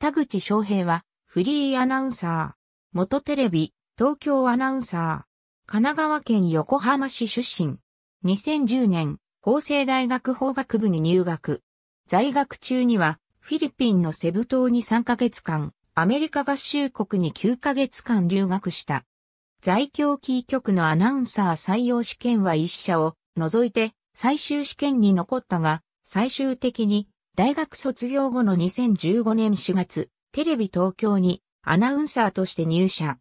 田口翔平は、フリーアナウンサー、元テレビ、東京アナウンサー、神奈川県横浜市出身。2010年、法政大学法学部に入学。在学中には、フィリピンのセブ島に3ヶ月間、アメリカ合衆国に9ヶ月間留学した。在京キー局のアナウンサー採用試験は1社を除いて最終試験に残ったが、最終的に大学卒業後の2015年4月、テレビ東京にアナウンサーとして入社。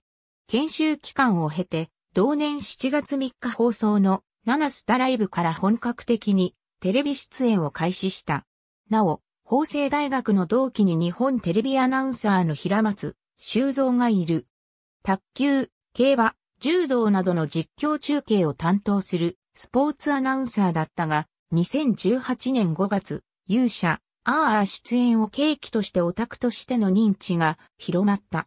研修期間を経て、同年7月3日放送のナナスタライブから本格的にテレビ出演を開始した。なお、法政大学の同期に日本テレビアナウンサーの平松修造がいる。卓球、競馬、柔道などの実況中継を担当するスポーツアナウンサーだったが、2018年5月、勇者、アーア出演を契機としてオタクとしての認知が広まった。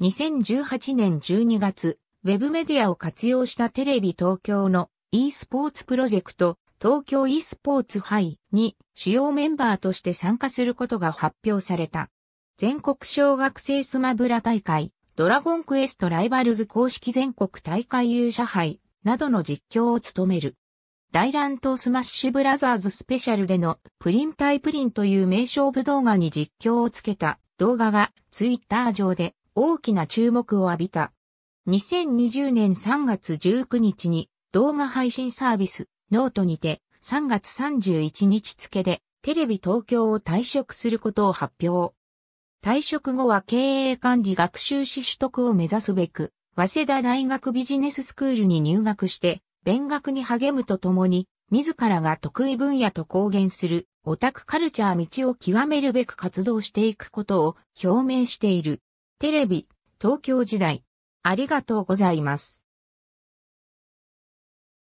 2018年12月、ウェブメディアを活用したテレビ東京の e スポーツプロジェクト東京 e スポーツ杯に主要メンバーとして参加することが発表された。全国小学生スマブラ大会、ドラゴンクエストライバルズ公式全国大会勇者杯などの実況を務める。大乱闘スマッシュブラザーズスペシャルでのプリン対プリンという名勝負動画に実況をつけた動画がツイッター上で大きな注目を浴びた。2020年3月19日に動画配信サービスノートにて3月31日付でテレビ東京を退職することを発表。退職後は経営管理学習士取得を目指すべく、早稲田大学ビジネススクールに入学して勉学に励むとともに、自らが得意分野と公言するオタクカルチャー道を極めるべく活動していくことを表明している。テレビ、東京時代。ありがとうございます。